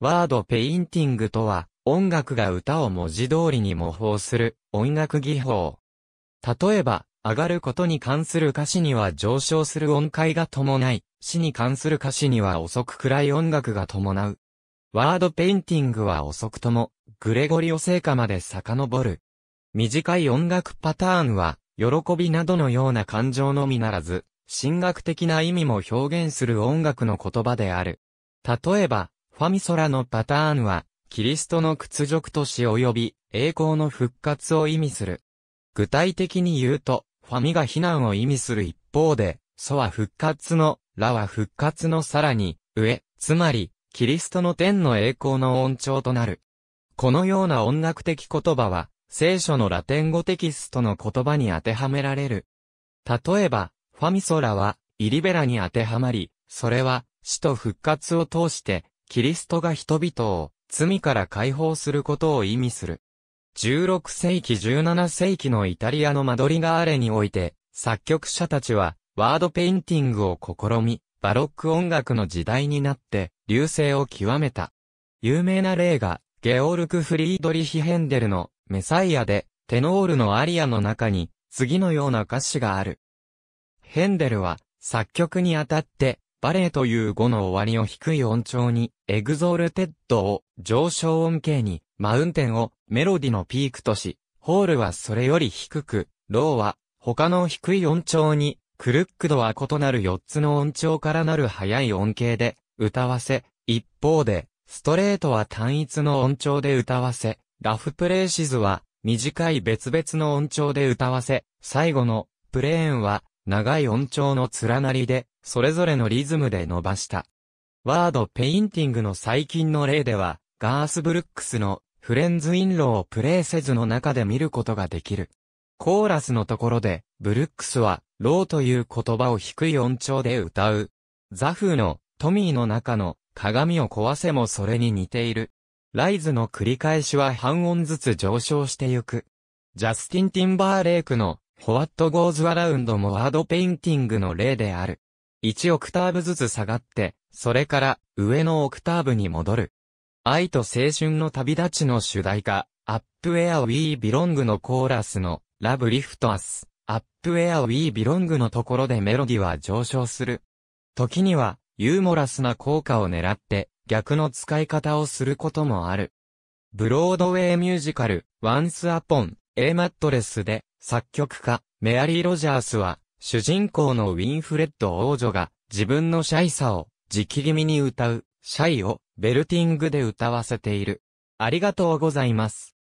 ワードペインティングとは、音楽が歌を文字通りに模倣する音楽技法。例えば、上がることに関する歌詞には上昇する音階が伴い、死に関する歌詞には遅く暗い音楽が伴う。ワードペインティングは遅くとも、グレゴリオ聖歌まで遡る。短い音楽パターンは、喜びなどのような感情のみならず、神学的な意味も表現する音楽の言葉である。例えば、ファミソラのパターンは、キリストの屈辱とし及び、栄光の復活を意味する。具体的に言うと、ファミが非難を意味する一方で、ソは復活の、ラは復活のさらに、上、つまり、キリストの天の栄光の恩寵となる。このような音楽的言葉は、聖書のラテン語テキストの言葉に当てはめられる。例えば、ファミソラは、イリベラに当てはまり、それは、死と復活を通して、キリストが人々を罪から解放することを意味する。16世紀17世紀のイタリアのマドリガーレにおいて、作曲者たちは、ワードペインティングを試み、バロック音楽の時代になって、流星を極めた。有名な例が、ゲオルク・フリードリヒ・ヘンデルの、メサイアで、テノールのアリアの中に、次のような歌詞がある。ヘンデルは、作曲にあたって、バレーという語の終わりを低い音調に、エグゾルテッドを上昇音形に、マウンテンをメロディのピークとし、ホールはそれより低く、ローは他の低い音調に、クルックドは異なる4つの音調からなる速い音形で、歌わせ、一方で、ストレートは単一の音調で歌わせ、ラフプレーシズは短い別々の音調で歌わせ、最後のプレーンは長い音調の連なりでそれぞれのリズムで伸ばした。ワードペインティングの最近の例では、ガースブルックスのフレンズインローをプレイせずの中で見ることができる。コーラスのところで、ブルックスは、ローという言葉を低い音調で歌う。ザフーの、トミーの中の、鏡を壊せもそれに似ている。ライズの繰り返しは半音ずつ上昇してゆく。ジャスティン・ティンバーレイクの、ホワット・ゴーズ・アラウンドもワードペインティングの例である。1オクターブずつ下がって、それから上のオクターブに戻る。愛と青春の旅立ちの主題歌、アップウェアウィービロングのコーラスの、ラブリフトアス、アップウェアウィービロングのところでメロディは上昇する。時には、ユーモラスな効果を狙って、逆の使い方をすることもある。ブロードウェイミュージカル、ワンスアポン、エ n a ットレスで、作曲家、メアリー・ロジャースは、主人公のウィンフレッド王女が自分のシャイさを直気味に歌うシャイをベルティングで歌わせている。ありがとうございます。